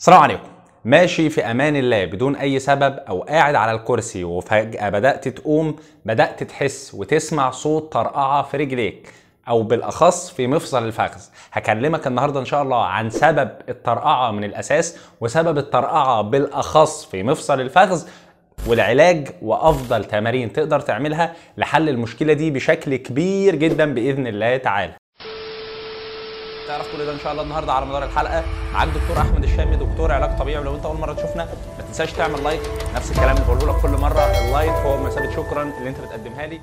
السلام عليكم ماشي في امان الله بدون اي سبب او قاعد على الكرسي وفجاه بدات تقوم بدات تحس وتسمع صوت طرقعه في رجليك او بالاخص في مفصل الفخذ هكلمك النهارده ان شاء الله عن سبب الطرقعه من الاساس وسبب الطرقعه بالاخص في مفصل الفخذ والعلاج وافضل تمارين تقدر تعملها لحل المشكله دي بشكل كبير جدا باذن الله تعالى هتعرف كل ده ان شاء الله النهارده على مدار الحلقه معاك دكتور احمد الشامي دكتور علاج طبيعي ولو انت اول مره تشوفنا ما تنساش تعمل لايك نفس الكلام اللي بقوله لك كل مره اللايك هو مثابه شكرا اللي انت بتقدمها لي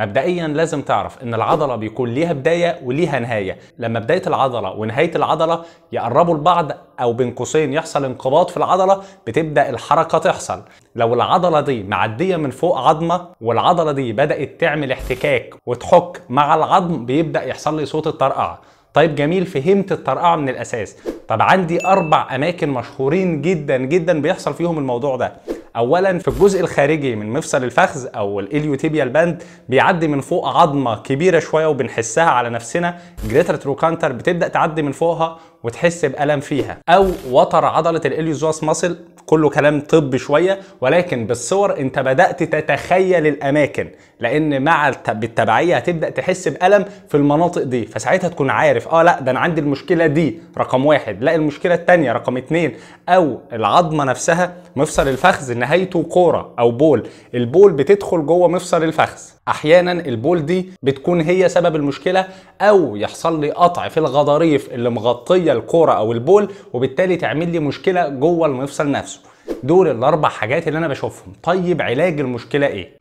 مبدئيا لازم تعرف ان العضله بيكون ليها بدايه وليها نهايه لما بدايه العضله ونهايه العضله يقربوا لبعض او بين قوسين يحصل انقباض في العضله بتبدا الحركه تحصل لو العضله دي معديه من فوق عظمه والعضله دي بدات تعمل احتكاك وتحك مع العظم بيبدا يحصل لي صوت الطرقعه طيب جميل فهمت الطرقعه من الاساس طب عندي اربع اماكن مشهورين جدا جدا بيحصل فيهم الموضوع ده اولا في الجزء الخارجي من مفصل الفخذ او الاليوتيبيال باند بيعدي من فوق عظمه كبيره شويه وبنحسها على نفسنا جريتر تروكانتر بتبدا تعدي من فوقها وتحس بألم فيها أو وتر عضلة الإليوزواس ماسل كله كلام طبي شوية ولكن بالصور انت بدأت تتخيل الأماكن لأن مع بالتبعية هتبدأ تحس بألم في المناطق دي فساعتها تكون عارف اه لا ده أنا عندي المشكلة دي رقم واحد لا المشكلة التانية رقم اتنين أو العظمة نفسها مفصل الفخذ نهايته كورة أو بول البول بتدخل جوه مفصل الفخذ احيانا البول دي بتكون هي سبب المشكله او يحصل لي قطع في الغضاريف اللي مغطيه الكوره او البول وبالتالي تعمل لي مشكله جوه المفصل نفسه دول الاربع حاجات اللي انا بشوفهم طيب علاج المشكله ايه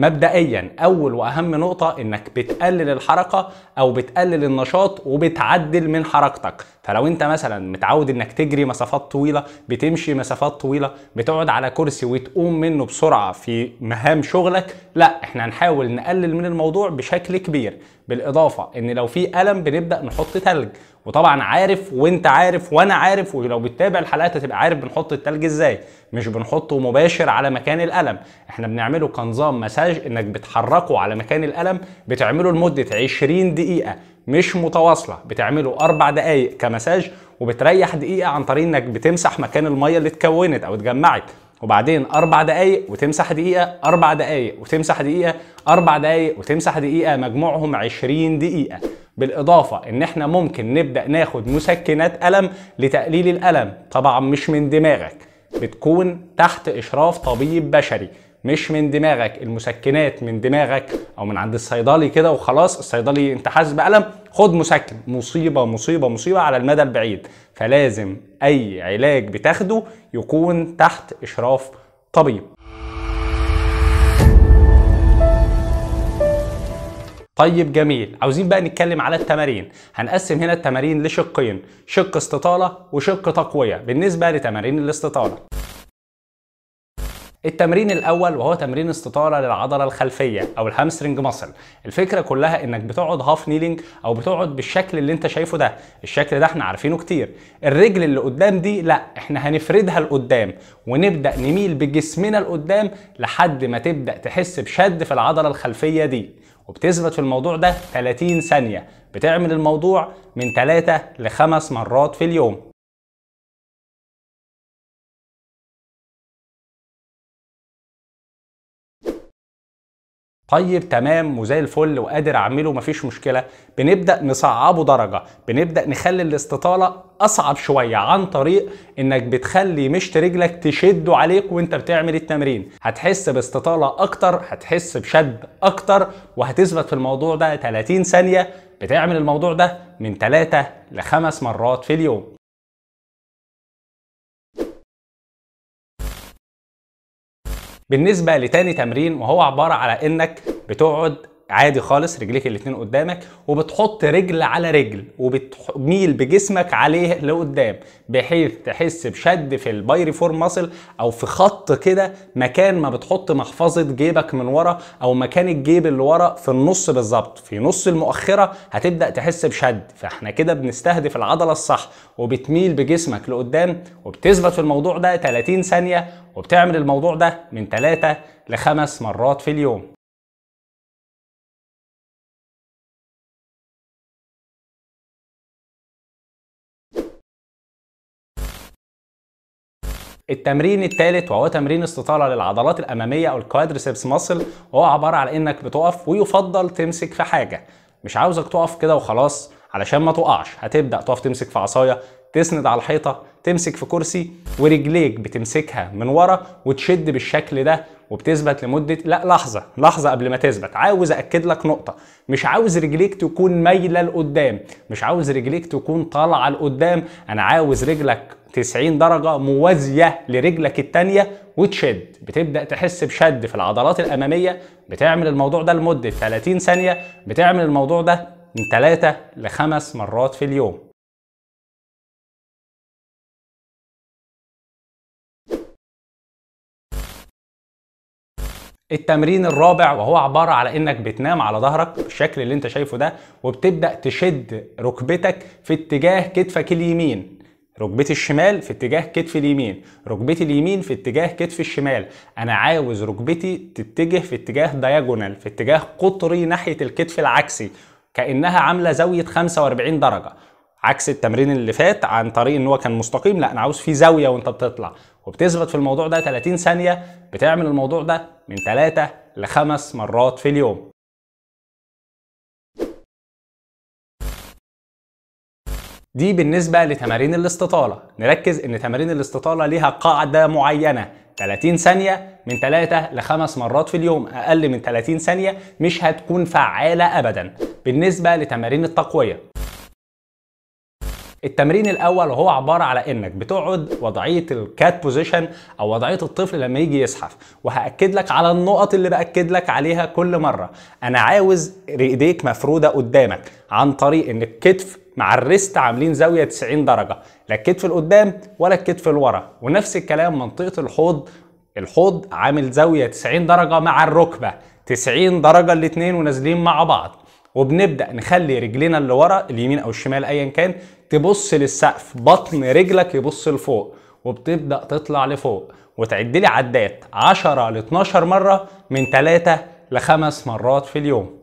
مبدئيا اول واهم نقطه انك بتقلل الحركه او بتقلل النشاط وبتعدل من حركتك فلو انت مثلا متعود انك تجري مسافات طويله بتمشي مسافات طويله بتقعد على كرسي وتقوم منه بسرعه في مهام شغلك لا احنا هنحاول نقلل من الموضوع بشكل كبير بالاضافه ان لو في الم بنبدا نحط تلج وطبعا عارف وانت عارف وانا عارف ولو بتتابع الحلقات هتبقى عارف بنحط التلج ازاي مش بنحطه مباشر على مكان الالم احنا بنعمله كنظام مساج انك بتحركه على مكان الالم بتعمله لمده 20 دقيقه مش متواصله بتعمله اربع دقائق كمساج وبتريح دقيقه عن طريق انك بتمسح مكان الميه اللي اتكونت او اتجمعت وبعدين اربع دقائق وتمسح دقيقه اربع دقائق وتمسح دقيقه اربع دقائق وتمسح دقيقه مجموعهم 20 دقيقه بالاضافه ان احنا ممكن نبدا ناخد مسكنات الم لتقليل الالم طبعا مش من دماغك بتكون تحت اشراف طبيب بشري مش من دماغك المسكنات من دماغك او من عند الصيدلي كده وخلاص الصيدلي انت حاسس بالم خد مسكن مصيبه مصيبه مصيبه على المدى البعيد فلازم اي علاج بتاخده يكون تحت اشراف طبيب طيب جميل عاوزين بقى نتكلم على التمارين هنقسم هنا التمارين لشقين شق استطالة وشق تقوية بالنسبة لتمارين الاستطالة التمرين الاول وهو تمرين استطاله للعضله الخلفيه او الهامسترنج ماسل الفكره كلها انك بتقعد هاف نيلينج او بتقعد بالشكل اللي انت شايفه ده الشكل ده احنا عارفينه كتير الرجل اللي قدام دي لا احنا هنفردها لقدام ونبدا نميل بجسمنا لقدام لحد ما تبدا تحس بشد في العضله الخلفيه دي وبتثبت في الموضوع ده 30 ثانيه بتعمل الموضوع من 3 ل 5 مرات في اليوم طيب تمام وزي الفل وقادر اعمله مفيش مشكله بنبدا نصعبه درجه بنبدا نخلي الاستطاله اصعب شويه عن طريق انك بتخلي مشط رجلك تشده عليك وانت بتعمل التمرين هتحس باستطاله اكتر هتحس بشد اكتر وهتثبت في الموضوع ده 30 ثانيه بتعمل الموضوع ده من 3 ل 5 مرات في اليوم بالنسبه لتاني تمرين وهو عباره على انك بتقعد عادي خالص رجليك الاتنين قدامك وبتحط رجل على رجل وبتميل بجسمك عليه لقدام بحيث تحس بشد في البايري فور ماسل او في خط كده مكان ما بتحط محفظه جيبك من ورا او مكان الجيب اللي ورا في النص بالظبط في نص المؤخره هتبدا تحس بشد فاحنا كده بنستهدف العضله الصح وبتميل بجسمك لقدام وبتثبت في الموضوع ده 30 ثانيه وبتعمل الموضوع ده من 3 لخمس مرات في اليوم التمرين الثالث وهو تمرين استطالة للعضلات الأمامية أو الكوادريسبس ماسل وهو عبارة على إنك بتقف ويفضل تمسك في حاجة مش عاوزك تقف كده وخلاص علشان ما تقعش هتبدأ تقف تمسك في عصاية تسند على الحيطه تمسك في كرسي ورجليك بتمسكها من ورا وتشد بالشكل ده وبتثبت لمده لا لحظه لحظه قبل ما تثبت عاوز اكد لك نقطه مش عاوز رجليك تكون مايله لقدام مش عاوز رجليك تكون طالعه لقدام انا عاوز رجلك 90 درجة موازية لرجلك التانية وتشد بتبدأ تحس بشد في العضلات الأمامية بتعمل الموضوع ده لمدة 30 ثانية بتعمل الموضوع ده من 3 ل 5 مرات في اليوم التمرين الرابع وهو عبارة على انك بتنام على ظهرك بالشكل اللي انت شايفه ده وبتبدأ تشد ركبتك في اتجاه كتفك اليمين ركبتي الشمال في اتجاه كتفي اليمين ركبتي اليمين في اتجاه كتفي الشمال انا عاوز ركبتي تتجه في اتجاه دايجونال في اتجاه قطري ناحية الكتف العكسي كأنها عاملة زاوية 45 درجة عكس التمرين اللي فات عن طريق ان هو كان مستقيم لا انا عاوز فيه زاوية وانت بتطلع وبتثبت في الموضوع ده 30 ثانية بتعمل الموضوع ده من 3 ل 5 مرات في اليوم دي بالنسبة لتمارين الاستطالة نركز ان تمارين الاستطالة ليها قاعدة معينة 30 ثانية من 3 ل 5 مرات في اليوم اقل من 30 ثانية مش هتكون فعالة ابدا بالنسبة لتمارين التقوية التمرين الاول هو عباره على انك بتقعد وضعيه الكات بوزيشن او وضعيه الطفل لما يجي يزحف وهاكد لك على النقط اللي باكد لك عليها كل مره انا عاوز ايديك مفروده قدامك عن طريق ان الكتف مع الريست عاملين زاويه 90 درجه لا الكتف لقدام ولا الكتف لورا ونفس الكلام منطقه الحوض الحوض عامل زاويه 90 درجه مع الركبه 90 درجه الاثنين ونازلين مع بعض وبنبدا نخلي رجلنا اللي ورا اليمين او الشمال ايا كان تبص للسقف بطن رجلك يبص لفوق وبتبدا تطلع لفوق وتعدلي عدات 10 ل 12 مره من 3 ل 5 مرات في اليوم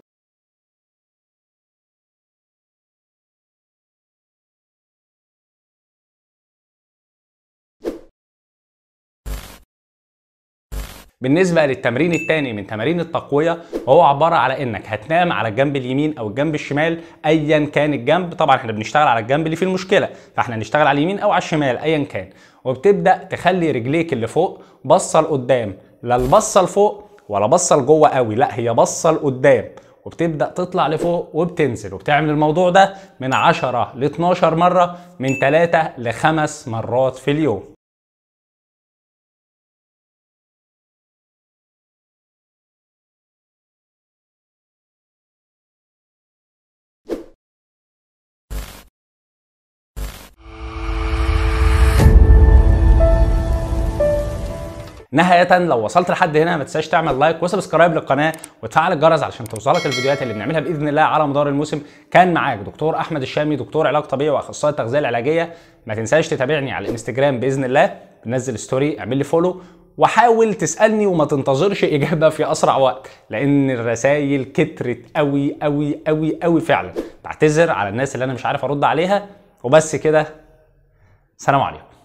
بالنسبه للتمرين الثاني من تمارين التقويه وهو عباره على انك هتنام على الجنب اليمين او الجنب الشمال ايا كان الجنب طبعا احنا بنشتغل على الجنب اللي فيه المشكله فاحنا نشتغل على اليمين او على الشمال ايا كان وبتبدا تخلي رجليك اللي فوق باصه لقدام لا البصه لفوق ولا بصة لجوه قوي لا هي باصه لقدام وبتبدا تطلع لفوق وبتنزل وبتعمل الموضوع ده من 10 ل 12 مره من 3 ل 5 مرات في اليوم نهايه لو وصلت لحد هنا ما تنساش تعمل لايك وسبسكرايب للقناه وتفعل الجرس علشان توصلك الفيديوهات اللي بنعملها باذن الله على مدار الموسم كان معاك دكتور احمد الشامي دكتور علاج طبيعي واخصائي التغذيه العلاجيه ما تنساش تتابعني على الانستجرام باذن الله بنزل ستوري اعمل لي فولو وحاول تسالني وما تنتظرش اجابه في اسرع وقت لان الرسائل كترت قوي قوي قوي قوي فعلا بعتذر على الناس اللي انا مش عارف ارد عليها وبس كده سلام عليكم